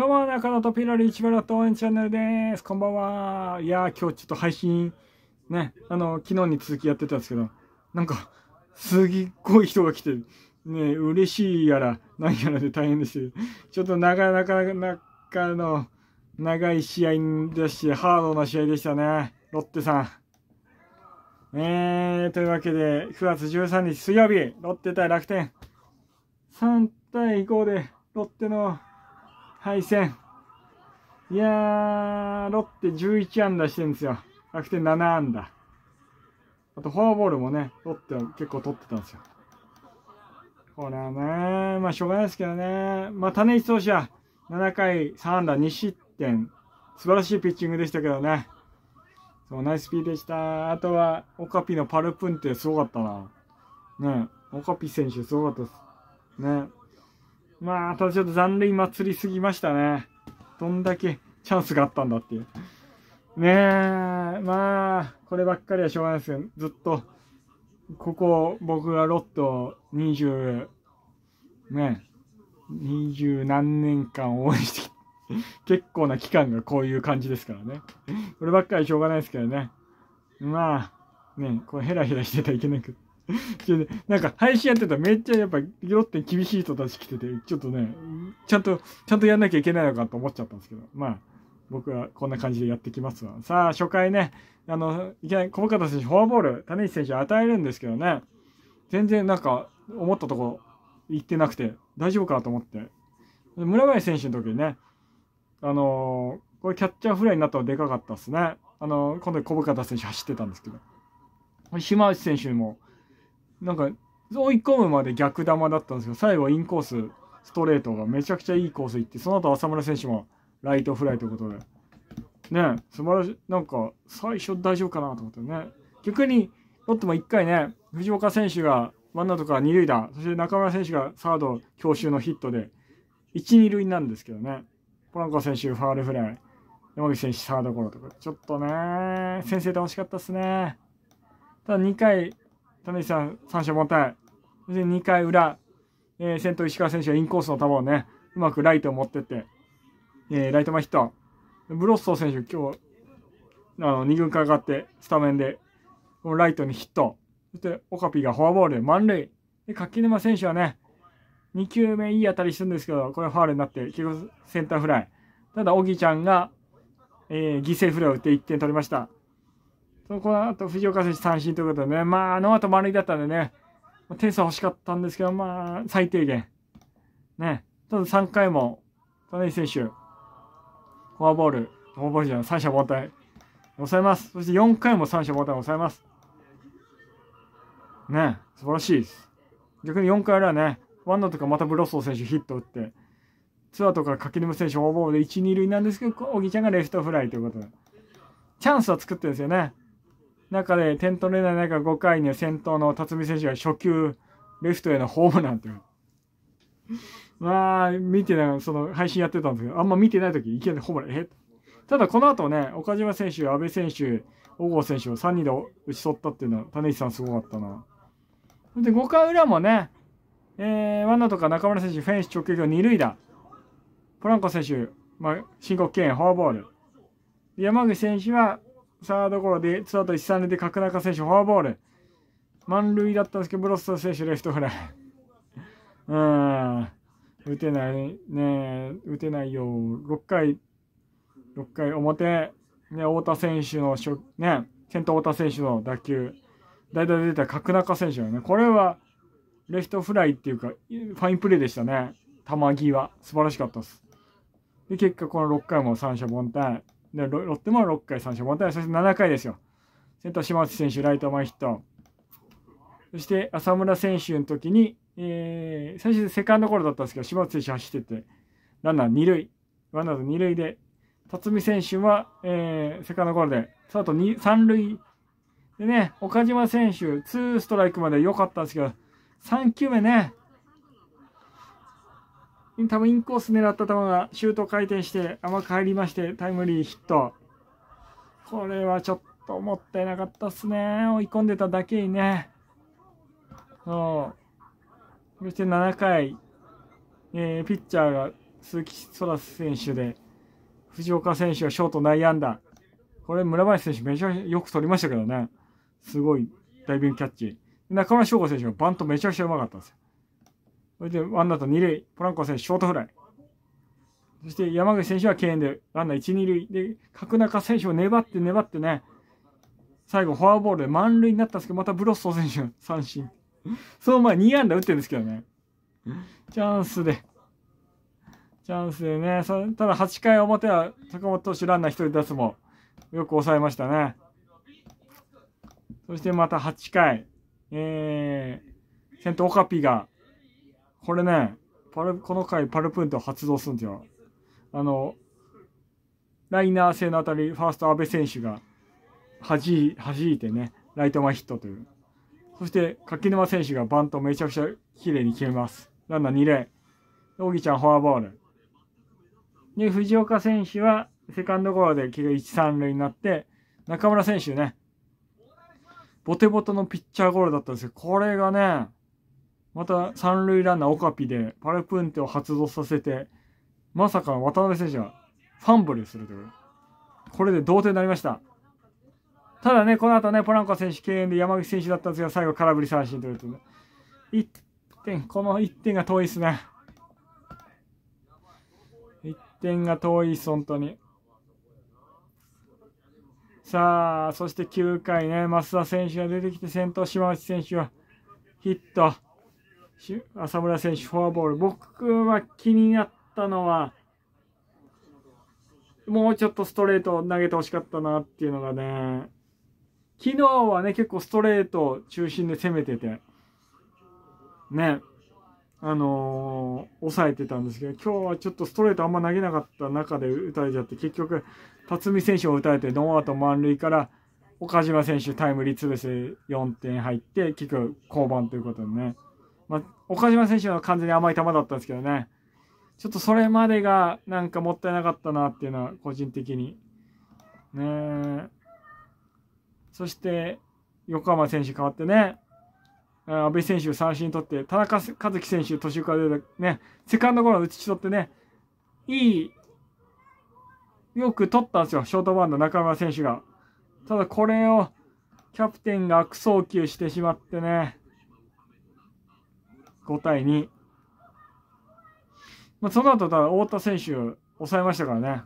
どうも、中野とピロリ市原と応援チャンネルです。こんばんは。いやー、今日ちょっと配信、ね、あの、昨日に続きやってたんですけど、なんか、すっごい人が来てる。ね、嬉しいやら、何やらで大変です。ちょっとなかなか、なかの、長い試合でしハードな試合でしたね。ロッテさん。えー、というわけで、9月13日水曜日、ロッテ対楽天。3対5で、ロッテの、敗戦。いやー、ロッテ11安打してるんですよ。楽天7安打。あとフォアボールもね、ロッテは結構取ってたんですよ。ほらね、まあしょうがないですけどね。まあ種市投手は7回3安打2失点。素晴らしいピッチングでしたけどね。そう、ナイスピーでした。あとは、オカピのパルプンってすごかったな。ねオカピ選手すごかったです。ねまあ、ただちょっと残念祭りすぎましたね。どんだけチャンスがあったんだっていう。ねえ、まあ、こればっかりはしょうがないですけど、ずっと、ここ、僕がロット20、ね、20何年間応援してきて、結構な期間がこういう感じですからね。こればっかりしょうがないですけどね。まあ、ね、これヘラヘラしてたらいけなくて。なんか配信やってたらめっちゃやっぱ酔って厳しい人たち来てて、ちょっとね、ちゃんと、ちゃんとやんなきゃいけないのかと思っちゃったんですけど、まあ、僕はこんな感じでやってきますわ。さあ、初回ね、あの、いきなり小深田選手、フォアボール、種市選手与えるんですけどね、全然なんか思ったとこ行ってなくて、大丈夫かと思って。村林選手の時にね、あのー、これキャッチャーフライになったのでかかったっすね。あのー、今度小深田選手走ってたんですけど。島内選手も、なんか追い込むまで逆球だったんですけど最後インコースストレートがめちゃくちゃいいコース行ってその後浅村選手もライトフライということでね素晴らしいなんか最初大丈夫かなと思ってね逆にロッテも1回ね藤岡選手がワンアウトから2塁打そして中村選手がサード強襲のヒットで1、2塁なんですけどねポランコ選手ファールフライ山口選手サードゴロとかちょっとね先生楽しかったっすねただ2回種石さん、三者凡退。そして2回裏、えー、先頭石川選手はインコースの球をね、うまくライトを持ってって、えー、ライト前ヒット。ブロッソー選手、今日、あの、2軍からって、スタメンで、ライトにヒット。そして、オカピがフォアボールで満塁。で、柿沼選手はね、2球目いい当たりするんですけど、これファールになって、結局センターフライ。ただ、小木ちゃんが、えー、犠牲フライを打って1点取りました。そこのと藤岡選手三振ということでね、まあ、あの後満塁だったんでね、点数欲しかったんですけど、まあ、最低限。ね、ただ3回も、田中選手、フォアボール、フォアボールじゃない、三者凡退、抑えます。そして4回も三者凡退抑えます。ね、素晴らしいです。逆に4回あはね、ワンナとかまたブロッソー選手ヒット打って、ツアーとか柿沼選手フォアボールで1、2塁なんですけど、小木ちゃんがレフトフライということで。チャンスは作ってるんですよね。中で点取れない中5回に先頭の辰巳選手が初球レフトへのホームランという。まあ、見てなその配信やってたんですけど、あんま見てない時、いきなりホームラン、えただこの後ね、岡島選手、阿部選手、小郷選手を3人で打ち取ったっていうのは、種市さんすごかったな。で、5回裏もね、えー、ワンナとか中村選手、フェンス直撃を2塁打。ポランコ選手、まあ、申告敬遠、フォアボール。山口選手はサードゴロでツアーと一三塁で角中選手フォアボール。満塁だったんですけど、ブロサー選手レフトフライ。うん。打てないね、打てないよ。6回、6回表、ね、太田選手の、ね、先頭太田選手の打球、代打で出た角中選手はね、これはレフトフライっていうか、ファインプレーでしたね。球際、素晴らしかったです。で、結果、この6回も三者凡退。でロッテも6回三振、またそして7回ですよ。先頭、島内選手、ライト前ヒット。そして浅村選手の時に、えー、最初セカンドゴロだったんですけど、島内選手走ってて、ランナー2塁、ワンアウト2塁で、辰巳選手は、えー、セカンドゴロで、そのあと3塁でね、岡島選手、2ストライクまで良かったんですけど、3球目ね、多分インコース狙った球がシュート回転して甘く入りましてタイムリーヒット。これはちょっともったいなかったっすね。追い込んでただけにね。そう。そして7回、えー、ピッチャーが鈴木空選手で、藤岡選手はショート内安打。これ村林選手めちゃよく取りましたけどね。すごいダイビングキャッチ。中村翔吾選手はバントめちゃくちゃうまかったんですよ。それでワンアウト二塁、ポランコ選手、ショートフライ。そして山口選手は敬遠で、ランナー一、二塁で、角中選手を粘って粘ってね、最後フォアボールで満塁になったんですけど、またブロッソ選手の三振。その前2安打打ってるんですけどね。チャンスで。チャンスでね、ただ8回表は坂本投手ランナー1人出すも、よく抑えましたね。そしてまた8回、えー、先頭オカピがこれね、パルこの回、パルプント発動するんですよ。あの、ライナー性の当たり、ファースト阿部選手が弾じいてね、ライト前ヒットという。そして、柿沼選手がバントめちゃくちゃ綺麗に決めます。ランナー2例。小木ちゃんフォアボール。で、藤岡選手はセカンドゴロで結が1、3塁になって、中村選手ね、ボテボテのピッチャーゴロだったんですよ。これがね、また三塁ランナーオカピでパルプンテを発動させて、まさか渡辺選手がファンブルするという。これで同点になりました。ただね、この後ね、ポランコ選手敬遠で山口選手だったんですが、最後空振り三振というと、ね、1点、この1点が遠いですね。1点が遠いです、本当に。さあ、そして9回ね、増田選手が出てきて先頭、島内選手はヒット。浅村選手、フォアボール。僕は気になったのは、もうちょっとストレートを投げてほしかったなっていうのがね、昨日はね、結構ストレート中心で攻めてて、ね、あのー、抑えてたんですけど、今日はちょっとストレートあんま投げなかった中で打たれちゃって、結局、辰巳選手を打たれて、ノーアウト満塁から、岡島選手タイムリーツーベース4点入って、結局、降板ということでね。まあ、岡島選手は完全に甘い球だったんですけどね。ちょっとそれまでがなんかもったいなかったなっていうのは個人的に。ねそして、横浜選手変わってね、阿部選手三振取って、田中和樹選手途中から出て、ね、セカンドゴロ打ち取ってね、いい、よく取ったんですよ、ショートバウンド中村選手が。ただこれをキャプテンが悪送球してしまってね、5対2。まあ、その後、ただ、太田選手、抑えましたからね。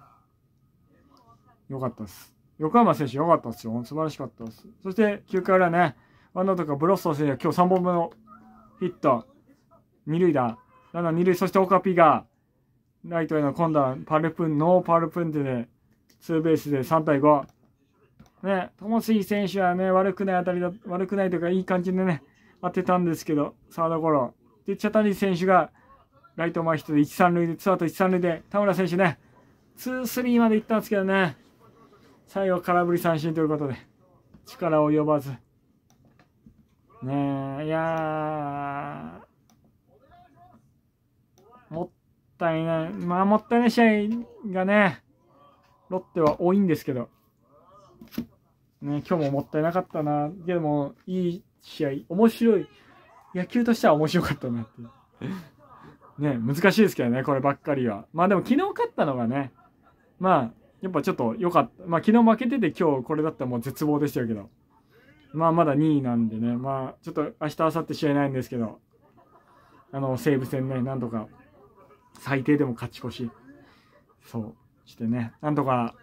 よかったです。横浜選手、よかったですよ。素晴らしかったです。そして、9回裏ね、ワンアウトからブロッソ選手今日3本目のヒット。二塁だ。ランナー二塁、そしてオカピが、ライトへの今度はパルプン、ノーパルプンで、ツーベースで3対5。ね、ともす選手はね、悪くない当たりだ、悪くないというか、いい感じでね、当てたんですけど、サードゴロ。で、茶谷選手がライト前ヒットで1、3塁で、ツーアウト1、3塁で、田村選手ね、ツー、スリーまで行ったんですけどね、最後空振り三振ということで、力及ばず。ねえ、いやもったいない。まあ、もったいない試合がね、ロッテは多いんですけど、ね、今日ももったいなかったな。でも、いい試合、面白い。野球としては面白かったなってね、難しいですけどね、こればっかりは。まあでも昨日勝ったのがね、まあ、やっぱちょっと良かった。まあ昨日負けてて今日これだったらもう絶望でしたけど。まあまだ2位なんでね、まあちょっと明日、明後日試合ないんですけど、あの、西武戦ね、なんとか、最低でも勝ち越し、そう、してね、なんとか、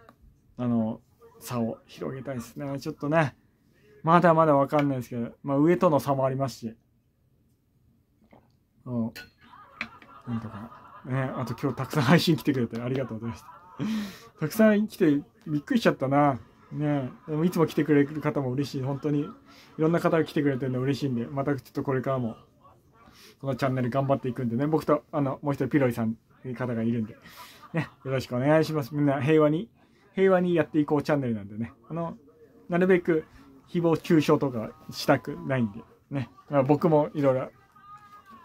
あの、差を広げたいですね。ちょっとね、まだまだわかんないですけど、まあ上との差もありますし。うん。なんとか、ね、あと今日たくさん配信来てくれてありがとうございました。たくさん来てびっくりしちゃったな。ねでもいつも来てくれる方も嬉しい。本当にいろんな方が来てくれてるの嬉しいんで、またちょっとこれからも、このチャンネル頑張っていくんでね、僕と、あの、もう一人ピロイさんという方がいるんで、ね、よろしくお願いします。みんな平和に、平和にやっていこうチャンネルなんでね、あの、なるべく誹謗中傷とかしたくないんで、ね、まあ、僕もいろいろ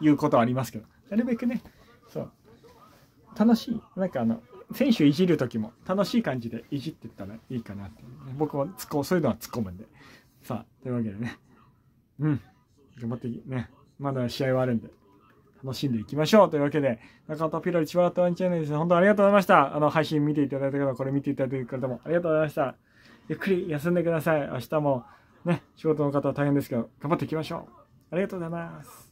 いうことはありますけど、なるべくね、そう、楽しい。なんかあの、選手いじる時も楽しい感じでいじってったらいいかなって、ね。僕は突っ込そういうのは突っ込むんで。さあ、というわけでね。うん。頑張ってね。まだ試合はあるんで、楽しんでいきましょうというわけで、中田ピロリ千葉ラットワンチャンネルです。本当ありがとうございました。あの、配信見ていただいた方、これ見ていただいた方もありがとうございました。ゆっくり休んでください。明日もね、仕事の方は大変ですけど、頑張っていきましょう。ありがとうございます。